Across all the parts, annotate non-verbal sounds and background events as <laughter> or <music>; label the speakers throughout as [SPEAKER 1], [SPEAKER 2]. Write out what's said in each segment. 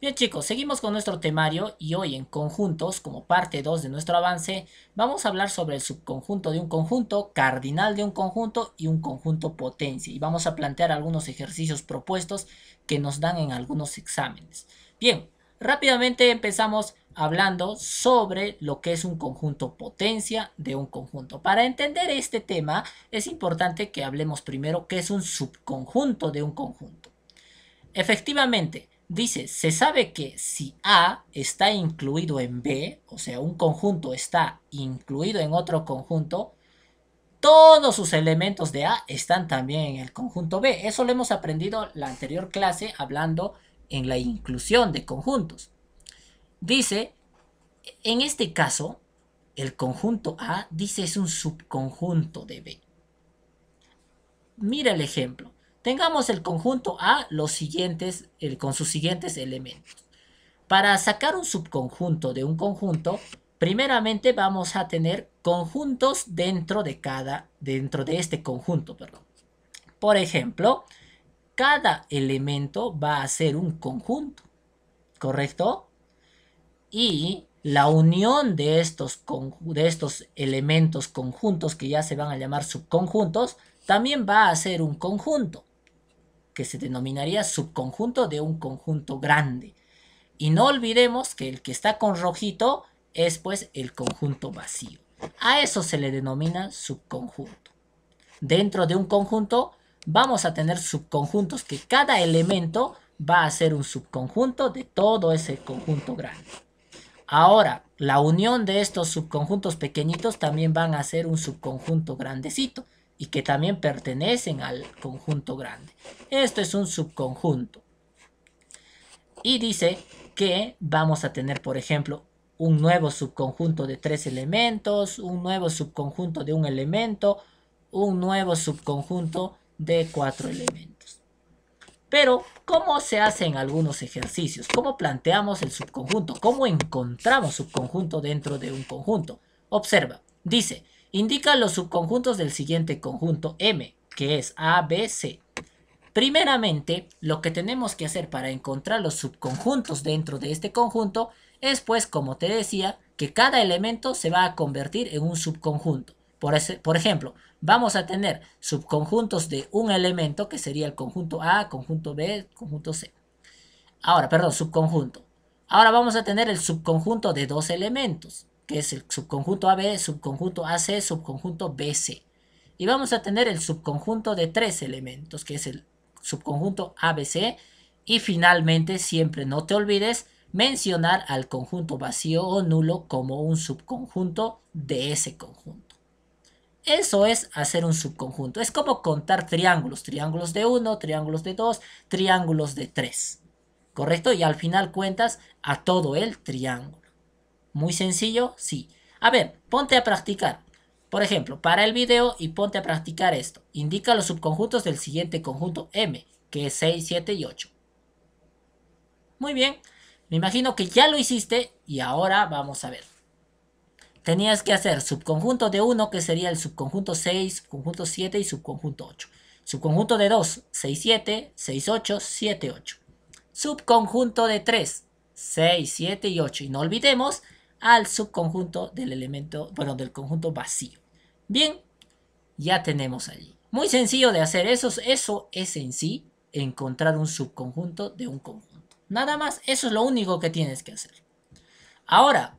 [SPEAKER 1] Bien chicos, seguimos con nuestro temario y hoy en conjuntos, como parte 2 de nuestro avance, vamos a hablar sobre el subconjunto de un conjunto, cardinal de un conjunto y un conjunto potencia. Y vamos a plantear algunos ejercicios propuestos que nos dan en algunos exámenes. Bien, rápidamente empezamos hablando sobre lo que es un conjunto potencia de un conjunto. Para entender este tema es importante que hablemos primero qué es un subconjunto de un conjunto. Efectivamente, Dice, se sabe que si A está incluido en B, o sea, un conjunto está incluido en otro conjunto, todos sus elementos de A están también en el conjunto B. Eso lo hemos aprendido la anterior clase hablando en la inclusión de conjuntos. Dice, en este caso, el conjunto A dice es un subconjunto de B. Mira el ejemplo tengamos el conjunto A los siguientes, con sus siguientes elementos. Para sacar un subconjunto de un conjunto, primeramente vamos a tener conjuntos dentro de cada, dentro de este conjunto, Por ejemplo, cada elemento va a ser un conjunto, ¿correcto? Y la unión de estos, de estos elementos conjuntos que ya se van a llamar subconjuntos, también va a ser un conjunto que se denominaría subconjunto de un conjunto grande. Y no olvidemos que el que está con rojito es pues el conjunto vacío. A eso se le denomina subconjunto. Dentro de un conjunto vamos a tener subconjuntos que cada elemento va a ser un subconjunto de todo ese conjunto grande. Ahora, la unión de estos subconjuntos pequeñitos también van a ser un subconjunto grandecito y que también pertenecen al conjunto grande. Esto es un subconjunto. Y dice que vamos a tener, por ejemplo, un nuevo subconjunto de tres elementos, un nuevo subconjunto de un elemento, un nuevo subconjunto de cuatro elementos. Pero, ¿cómo se hacen algunos ejercicios? ¿Cómo planteamos el subconjunto? ¿Cómo encontramos subconjunto dentro de un conjunto? Observa, dice, Indica los subconjuntos del siguiente conjunto M, que es A, B, C. Primeramente, lo que tenemos que hacer para encontrar los subconjuntos dentro de este conjunto es pues, como te decía, que cada elemento se va a convertir en un subconjunto. Por, por, ejemplo, vamos a tener subconjuntos de un elemento, que sería el conjunto A, conjunto B, conjunto C. Ahora, perdón, subconjunto. Ahora vamos a tener el subconjunto de dos elementos que es el subconjunto AB, subconjunto AC, subconjunto BC. Y vamos a tener el subconjunto de tres elementos, que es el subconjunto ABC. Y finalmente, siempre no te olvides mencionar al conjunto vacío o nulo como un subconjunto de ese conjunto. Eso es hacer un subconjunto. Es como contar triángulos. Triángulos de 1, triángulos de 2, triángulos de 3. ¿Correcto? Y al final cuentas a todo el triángulo. Muy sencillo, sí. A ver, ponte a practicar. Por ejemplo, para el video y ponte a practicar esto. Indica los subconjuntos del siguiente conjunto M, que es 6, 7 y 8. Muy bien, me imagino que ya lo hiciste y ahora vamos a ver. Tenías que hacer subconjunto de 1, que sería el subconjunto 6, subconjunto 7 y subconjunto 8. Subconjunto de 2, 6, 7, 6, 8, 7, 8. Subconjunto de 3, 6, 7 y 8. Y no olvidemos al subconjunto del elemento, bueno, del conjunto vacío. Bien, ya tenemos allí. Muy sencillo de hacer eso, eso es en sí encontrar un subconjunto de un conjunto. Nada más, eso es lo único que tienes que hacer. Ahora,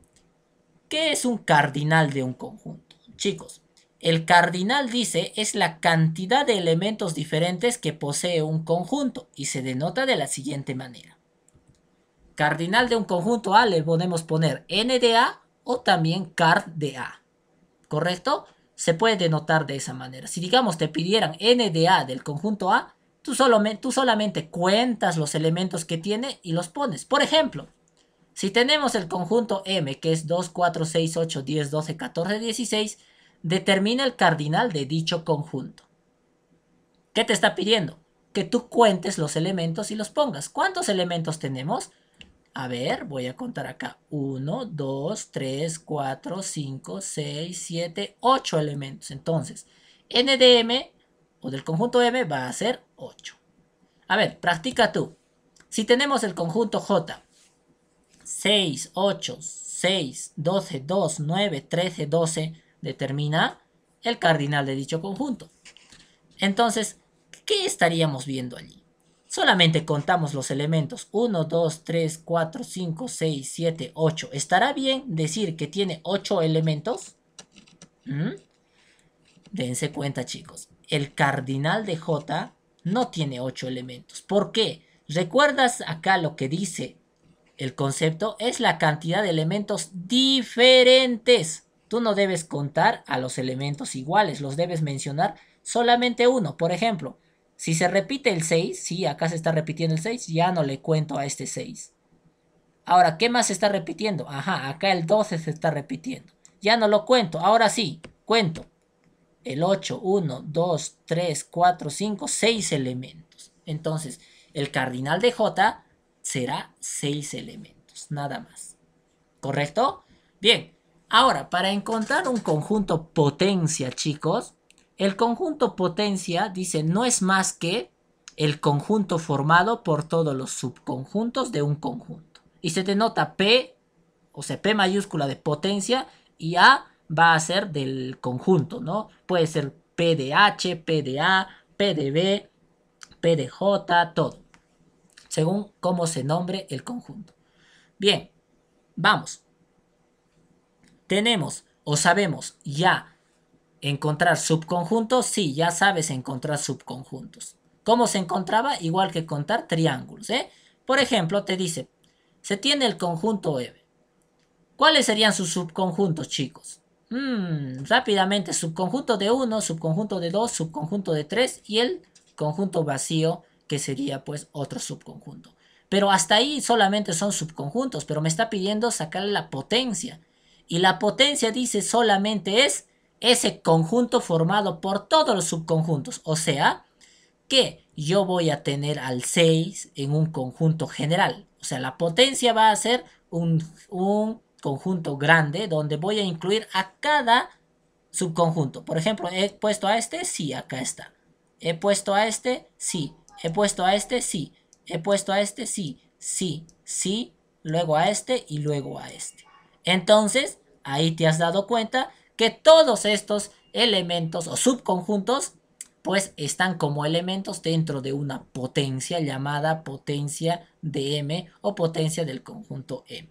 [SPEAKER 1] ¿qué es un cardinal de un conjunto? Chicos, el cardinal dice es la cantidad de elementos diferentes que posee un conjunto y se denota de la siguiente manera. Cardinal de un conjunto A le podemos poner N de A o también card de A. ¿Correcto? Se puede denotar de esa manera. Si digamos te pidieran N de A del conjunto A, tú, tú solamente cuentas los elementos que tiene y los pones. Por ejemplo, si tenemos el conjunto M, que es 2, 4, 6, 8, 10, 12, 14, 16, determina el cardinal de dicho conjunto. ¿Qué te está pidiendo? Que tú cuentes los elementos y los pongas. ¿Cuántos elementos tenemos? A ver, voy a contar acá. 1, 2, 3, 4, 5, 6, 7, 8 elementos. Entonces, n de m o del conjunto m va a ser 8. A ver, practica tú. Si tenemos el conjunto J, 6, 8, 6, 12, 2, 9, 13, 12, determina el cardinal de dicho conjunto. Entonces, ¿qué estaríamos viendo allí? Solamente contamos los elementos 1, 2, 3, 4, 5, 6, 7, 8. ¿Estará bien decir que tiene 8 elementos? ¿Mm? Dense cuenta chicos, el cardinal de J no tiene 8 elementos. ¿Por qué? ¿Recuerdas acá lo que dice el concepto? Es la cantidad de elementos diferentes. Tú no debes contar a los elementos iguales, los debes mencionar solamente uno. Por ejemplo, si se repite el 6, sí, acá se está repitiendo el 6, ya no le cuento a este 6. Ahora, ¿qué más se está repitiendo? Ajá, acá el 12 se está repitiendo. Ya no lo cuento, ahora sí, cuento. El 8, 1, 2, 3, 4, 5, 6 elementos. Entonces, el cardinal de J será 6 elementos, nada más. ¿Correcto? Bien, ahora, para encontrar un conjunto potencia, chicos, el conjunto potencia, dice, no es más que el conjunto formado por todos los subconjuntos de un conjunto. Y se denota P, o sea, P mayúscula de potencia, y A va a ser del conjunto, ¿no? Puede ser P de H, P de A, P de B, P de J, todo. Según cómo se nombre el conjunto. Bien, vamos. Tenemos o sabemos ya ¿Encontrar subconjuntos? Sí, ya sabes encontrar subconjuntos. ¿Cómo se encontraba? Igual que contar triángulos. ¿eh? Por ejemplo, te dice, se tiene el conjunto E. ¿Cuáles serían sus subconjuntos, chicos? Mm, rápidamente, subconjunto de 1, subconjunto de 2, subconjunto de 3 y el conjunto vacío, que sería pues otro subconjunto. Pero hasta ahí solamente son subconjuntos, pero me está pidiendo sacarle la potencia. Y la potencia dice solamente es ese conjunto formado por todos los subconjuntos. O sea, que yo voy a tener al 6 en un conjunto general. O sea, la potencia va a ser un, conjunto grande donde voy a incluir a cada subconjunto. Por ejemplo, he puesto a este, sí, acá está. He puesto a este, sí. He puesto a este, sí. He puesto a este, sí. Sí, sí, luego a este y luego a este. Entonces, ahí te has dado cuenta que todos estos elementos o subconjuntos pues están como elementos dentro de una potencia llamada potencia de M o potencia del conjunto M.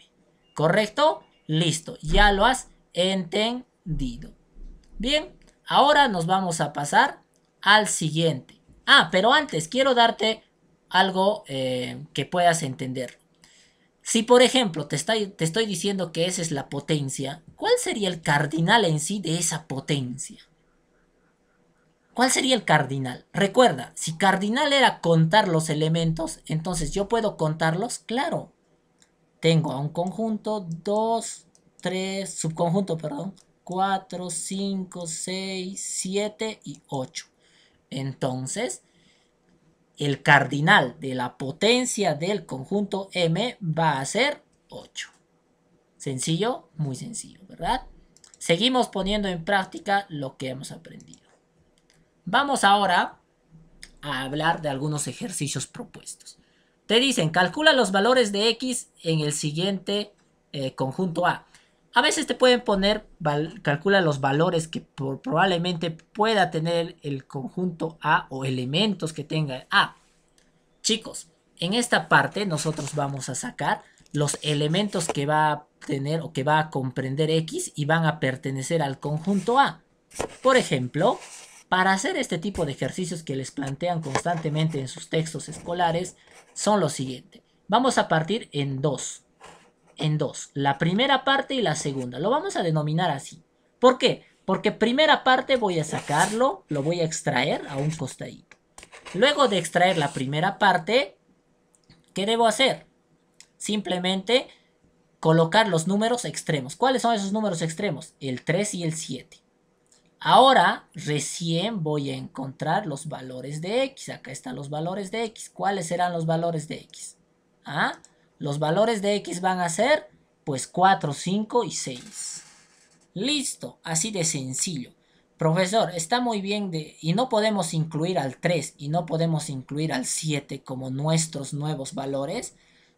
[SPEAKER 1] ¿Correcto? Listo, ya lo has entendido. Bien, ahora nos vamos a pasar al siguiente. Ah, pero antes quiero darte algo eh, que puedas entender. Si por ejemplo te te estoy diciendo que esa es la potencia ¿cuál sería el cardinal en sí de esa potencia? ¿Cuál sería el cardinal? Recuerda, si cardinal era contar los elementos, entonces yo puedo contarlos, claro. Tengo a un conjunto, 2, 3, subconjunto, perdón, 4, 5, 6, 7 y 8. Entonces, el cardinal de la potencia del conjunto M va a ser 8. Sencillo, muy sencillo, ¿verdad? Seguimos poniendo en práctica lo que hemos aprendido. Vamos ahora a hablar de algunos ejercicios propuestos. Te dicen, calcula los valores de X en el siguiente eh, conjunto A. A veces te pueden poner, calcula los valores que probablemente pueda tener el conjunto A o elementos que tenga A. Chicos, en esta parte nosotros vamos a sacar los elementos que va a tener o que va a comprender X y van a pertenecer al conjunto A. Por ejemplo, para hacer este tipo de ejercicios que les plantean constantemente en sus textos escolares son los siguientes. Vamos a partir en dos. En dos. La primera parte y la segunda. Lo vamos a denominar así. ¿Por qué? Porque primera parte voy a sacarlo, lo voy a extraer a un costadito. Luego de extraer la primera parte, ¿qué debo hacer? simplemente colocar los números extremos. ¿Cuáles son esos números extremos? El 3 y el 7. Ahora recién voy a encontrar los valores de x. Acá están los valores de x. ¿Cuáles serán los valores de x? ¿Ah? Los valores de x van a ser pues 4, 5 y 6. Listo, así de sencillo. Profesor, está muy bien de, y no podemos incluir al 3 y no podemos incluir al 7 como nuestros nuevos valores.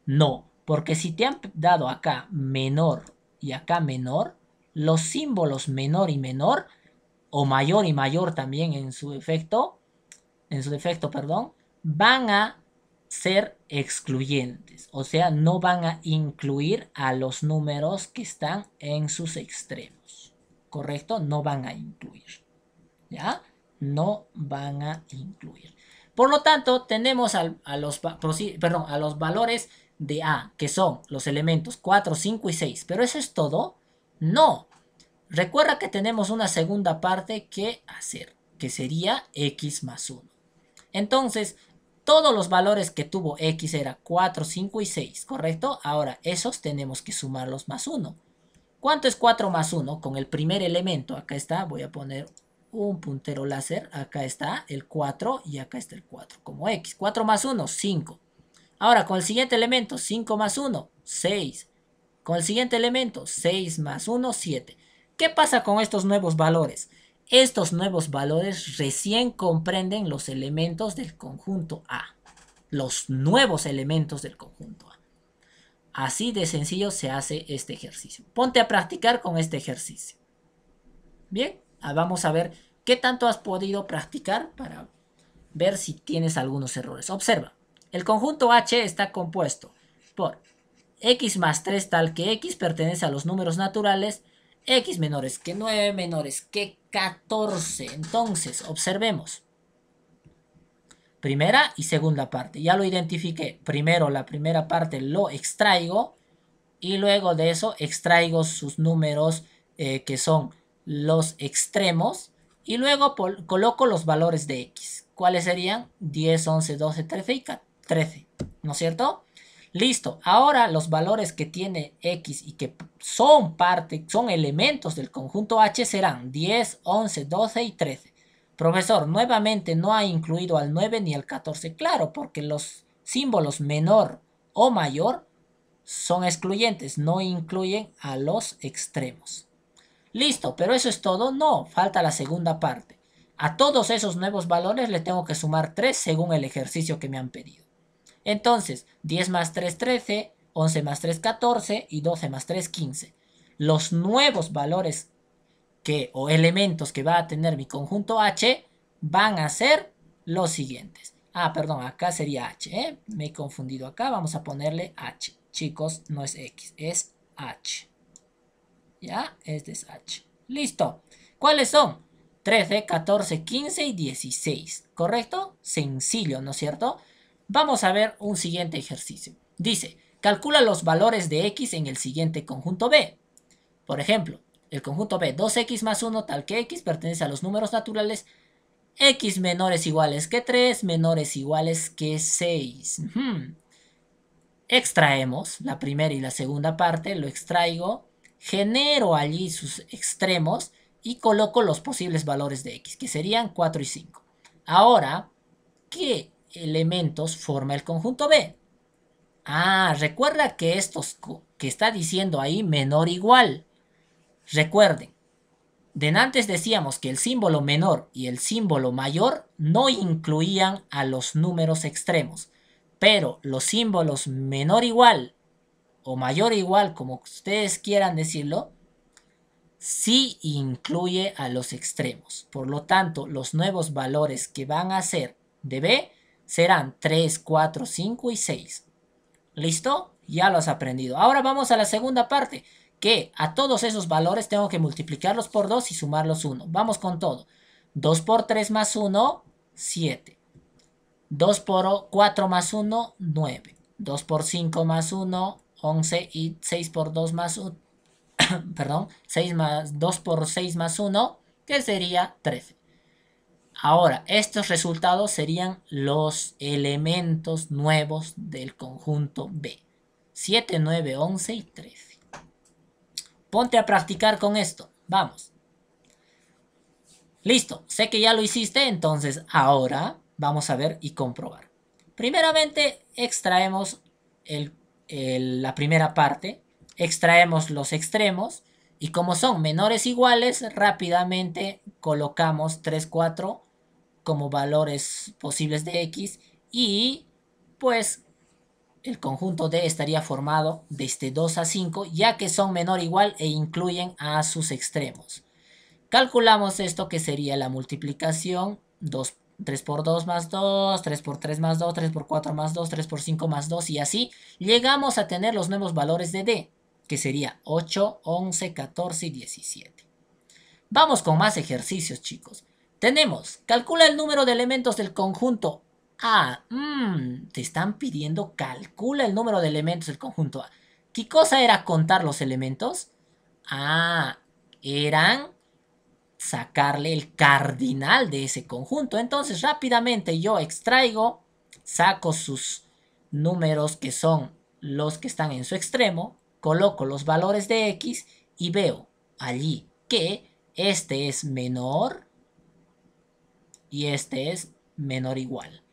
[SPEAKER 1] No, porque si te han dado acá menor y acá menor, los símbolos menor y menor, o mayor y mayor también en su efecto, en su defecto, perdón, van a ser excluyentes, o sea, no van a incluir a los números que están en sus extremos, ¿correcto? No van a incluir, ¿ya? No van a incluir. Por lo tanto, tenemos los, a los valores de A, que son los elementos 4, 5 y 6. ¿Pero eso es todo? No. Recuerda que tenemos una segunda parte que hacer, que sería x más 1. Entonces, todos los valores que tuvo x era 4, 5 y 6, ¿correcto? Ahora, esos tenemos que sumarlos más 1. ¿Cuánto es 4 más 1? Con el primer elemento, acá está, voy a poner un puntero láser, acá está el 4 y acá está el 4, como x. 4 más 1, 5. Ahora, con el siguiente elemento, 5 más 1, 6. Con el siguiente elemento, 6 más 1, 7. ¿Qué pasa con estos nuevos valores? Estos nuevos valores recién comprenden los elementos del conjunto A. Los nuevos elementos del conjunto A. Así de sencillo se hace este ejercicio. Ponte a practicar con este ejercicio. Bien, ah, vamos a ver qué tanto has podido practicar para ver si tienes algunos errores. Observa. El conjunto H está compuesto por x más 3 tal que x pertenece a los números naturales, x menores que 9 menores que 14. Entonces, observemos. Primera y segunda parte. Ya lo identifiqué. Primero la primera parte lo extraigo y luego de eso extraigo sus números eh, que son los extremos y luego coloco los valores de x. ¿Cuáles serían? 10, 11, 12, 13 y 14. 13, ¿no es cierto? Listo, ahora los valores que tiene X y que son parte, son elementos del conjunto H serán 10, 11, 12 y 13. Profesor, nuevamente no ha incluido al 9 ni al 14, claro, porque los símbolos menor o mayor son excluyentes, no incluyen a los extremos. Listo, pero eso es todo, no, falta la segunda parte. A todos esos nuevos valores le tengo que sumar 3 según el ejercicio que me han pedido. Entonces, 10 más 3, 13, 11 más 3, 14 y 12 más 3, 15. Los nuevos valores que, o elementos que va a tener mi conjunto H van a ser los siguientes. Ah, perdón, acá sería H, ¿eh? me he confundido acá, vamos a ponerle H. Chicos, no es X, es H. ¿Ya? Este es H. Listo. ¿Cuáles son? 13, 14, 15 y 16, ¿correcto? Sencillo, ¿no es cierto? Vamos a ver un siguiente ejercicio. Dice, calcula los valores de x en el siguiente conjunto B. Por ejemplo, el conjunto B, 2x más 1 tal que x pertenece a los números naturales, x menores iguales que 3, menores iguales que 6. Extraemos la primera y la segunda parte, lo extraigo, genero allí sus extremos y coloco los posibles valores de x, que serían 4 y 5. Ahora, ¿qué elementos forma el conjunto B. Ah, recuerda que estos que está diciendo ahí menor igual. Recuerden, de antes decíamos que el símbolo menor y el símbolo mayor no incluían a los números extremos, pero los símbolos menor igual o mayor igual, como ustedes quieran decirlo, sí incluye a los extremos. Por lo tanto, los nuevos valores que van a ser de B serán 3, 4, 5 y 6. ¿Listo? Ya lo has aprendido. Ahora vamos a la segunda parte, que a todos esos valores tengo que multiplicarlos por 2 y sumarlos 1. Vamos con todo. 2 por 3 más 1, 7. 2 por 4 más 1, 9. 2 por 5 más 1, 11. Y 6 por 2 más 1, <coughs> perdón, 6 2 por 6 más 1, que sería 13. Ahora, estos resultados serían los elementos nuevos del conjunto B. 7, 9, 11 y 13. Ponte a practicar con esto. Vamos. Listo. Sé que ya lo hiciste, entonces ahora vamos a ver y comprobar. Primeramente extraemos la primera parte, extraemos los extremos y como son menores iguales, rápidamente colocamos 3, 4 como valores posibles de x y pues el conjunto D estaría formado de este 2 a 5 ya que son menor o igual e incluyen a sus extremos. Calculamos esto que sería la multiplicación 2, 3 por 2 más 2, 3 por 3 más 2, 3 por 4 más 2, 3 por 5 más 2 y así llegamos a tener los nuevos valores de D que sería 8, 11, 14 y 17. Vamos con más ejercicios chicos. Tenemos, calcula el número de elementos del conjunto A. Mm, te están pidiendo, calcula el número de elementos del conjunto A. ¿Qué cosa era contar los elementos? Ah, eran sacarle el cardinal de ese conjunto. Entonces rápidamente yo extraigo, saco sus números que son los que están en su extremo, coloco los valores de x y veo allí que este es menor y este es menor igual.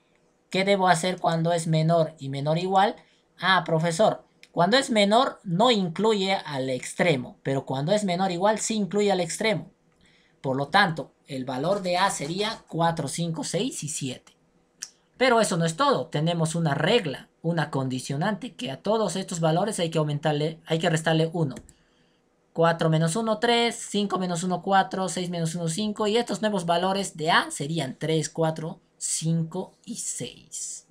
[SPEAKER 1] ¿Qué debo hacer cuando es menor y menor igual? Ah, profesor, cuando es menor no incluye al extremo, pero cuando es menor igual sí incluye al extremo. Por lo tanto, el valor de A sería 4, 5, 6 y 7. Pero eso no es todo, tenemos una regla, una condicionante que a todos estos valores hay que aumentarle, hay que restarle 1. 4 menos 1, 3, 5 menos 1, 4, 6 menos 1, 5 y estos nuevos valores de A serían 3, 4, 5 y 6.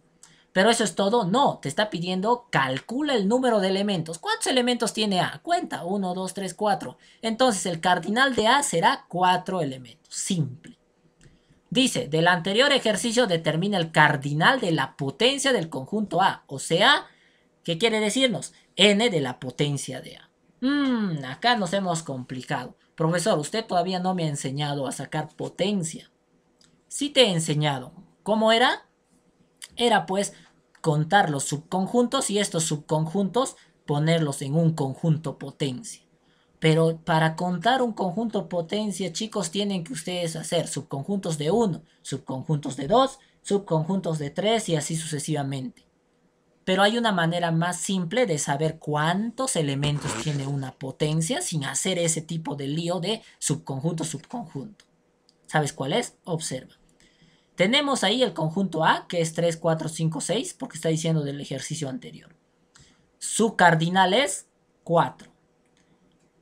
[SPEAKER 1] Pero eso es todo, no, te está pidiendo calcula el número de elementos. ¿Cuántos elementos tiene A? Cuenta, 1, 2, 3, 4. Entonces el cardinal de A será 4 elementos, simple. Dice, del anterior ejercicio determina el cardinal de la potencia del conjunto A, o sea, ¿qué quiere decirnos? N de la potencia de A. Mmm, acá nos hemos complicado. Profesor, usted todavía no me ha enseñado a sacar potencia. Sí te he enseñado. ¿Cómo era? Era pues contar los subconjuntos y estos subconjuntos ponerlos en un conjunto potencia. Pero para contar un conjunto potencia, chicos, tienen que ustedes hacer subconjuntos de 1, subconjuntos de 2, subconjuntos de 3 y así sucesivamente. Pero hay una manera más simple de saber cuántos elementos tiene una potencia sin hacer ese tipo de lío de subconjunto, subconjunto. ¿Sabes cuál es? Observa. Tenemos ahí el conjunto A, que es 3, 4, 5, 6, porque está diciendo del ejercicio anterior. Su cardinal es 4.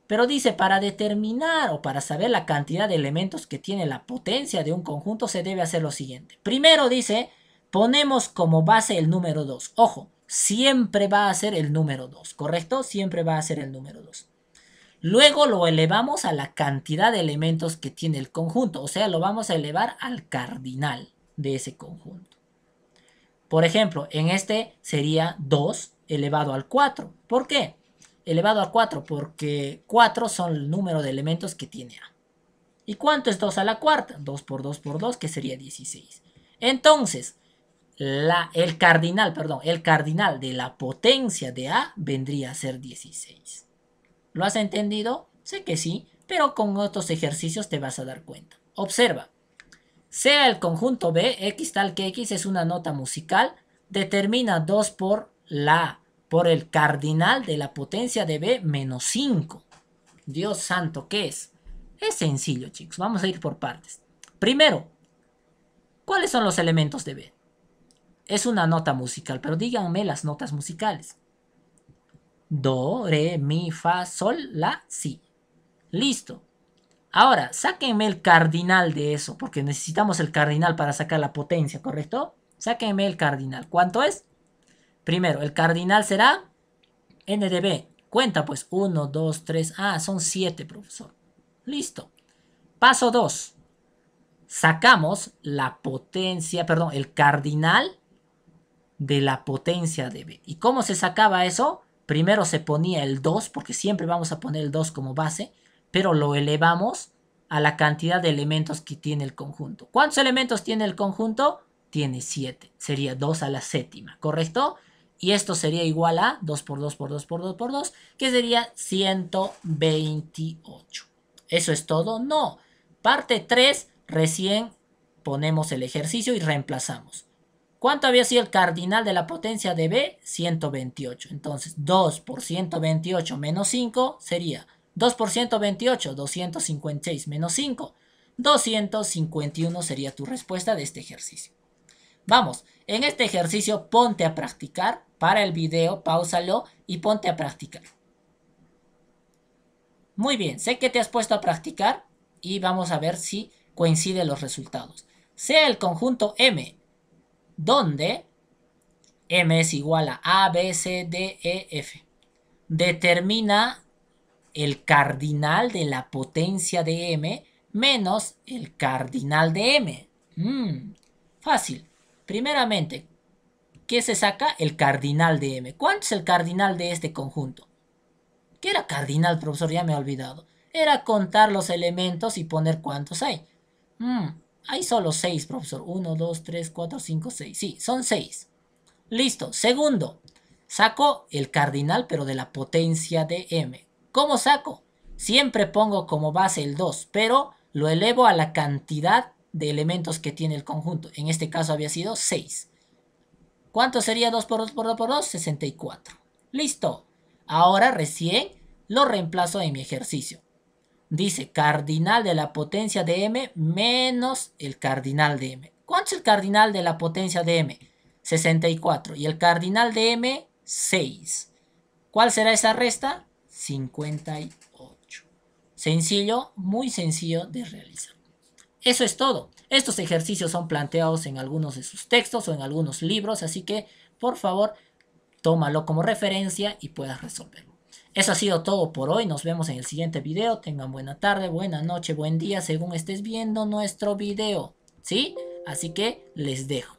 [SPEAKER 1] Pero dice, para determinar o para saber la cantidad de elementos que tiene la potencia de un conjunto, se debe hacer lo siguiente. Primero dice, ponemos como base el número 2. Ojo, siempre va a ser el número 2, ¿correcto? Siempre va a ser el número 2. Luego lo elevamos a la cantidad de elementos que tiene el conjunto, o sea, lo vamos a elevar al cardinal de ese conjunto. Por ejemplo, en este sería 2 elevado al 4. ¿Por qué? Elevado al 4 porque 4 son el número de elementos que tiene A. ¿Y cuánto es 2 a la cuarta? 2 por 2 por 2, que sería 16. Entonces, el cardinal, perdón, el cardinal de la potencia de A vendría a ser 16. ¿Lo has entendido? Sé que sí, pero con otros ejercicios te vas a dar cuenta. Observa, sea el conjunto B, X tal que X es una nota musical, determina 2 por la por el cardinal de la potencia de B menos 5. Dios santo, ¿qué es? Es sencillo, chicos. Vamos a ir por partes. Primero, ¿cuáles son los elementos de B? es una nota musical, pero díganme las notas musicales. Do, re, mi, fa, sol, la, si. Listo. Ahora, sáquenme el cardinal de eso, porque necesitamos el cardinal para sacar la potencia, ¿correcto? Sáquenme el cardinal. ¿Cuánto es? Primero, el cardinal será NDB. Cuenta pues 1, 2, 3, ah, son 7, profesor. Listo. Paso 2. Sacamos la potencia, perdón, el cardinal de la potencia de b. ¿Y cómo se sacaba eso? Primero se ponía el 2, porque siempre vamos a poner el 2 como base, pero lo elevamos a la cantidad de elementos que tiene el conjunto. ¿Cuántos elementos tiene el conjunto? Tiene 7, sería 2 a la séptima, ¿correcto? Y esto sería igual a 2 por 2 por 2 por 2 por 2, que sería 128. ¿Eso es todo? No. Parte 3, recién ponemos el ejercicio y reemplazamos. ¿Cuánto había sido el cardinal de la potencia de B? 128. Entonces, 2 por 128 menos 5 sería 2 por 128, 256 menos 5. 251 sería tu respuesta de este ejercicio. Vamos, en este ejercicio ponte a practicar. Para el video, pausalo y ponte a practicar. Muy bien, sé que te has puesto a practicar y vamos a ver si coinciden los resultados. Sea el conjunto M donde m es igual a a, b, c, d, e, f. Determina el cardinal de la potencia de m menos el cardinal de m. Mm, fácil. Primeramente, ¿qué se saca? El cardinal de m. ¿Cuánto es el cardinal de este conjunto? ¿Qué era cardinal, profesor? Ya me he olvidado. Era contar los elementos y poner cuántos hay. Mm, hay solo 6, profesor. 1, 2, 3, 4, 5, 6. Sí, son 6. Listo. Segundo, saco el cardinal, pero de la potencia de m. ¿Cómo saco? Siempre pongo como base el 2, pero lo elevo a la cantidad de elementos que tiene el conjunto. En este caso había sido 6. ¿Cuánto sería 2 por 2 por 2 por 2? 64. Listo. Ahora recién lo reemplazo en mi ejercicio dice cardinal de la potencia de m menos el cardinal de m. ¿Cuánto es el cardinal de la potencia de m? 64. Y el cardinal de m, 6. ¿Cuál será esa resta? 58. Sencillo, muy sencillo de realizar. Eso es todo. Estos ejercicios son planteados en algunos de sus textos o en algunos libros, así que por favor tómalo como referencia y puedas resolverlo. Eso ha sido todo por hoy, nos vemos en el siguiente video, tengan buena tarde, buena noche, buen día, según estés viendo nuestro video, ¿sí? Así que les dejo.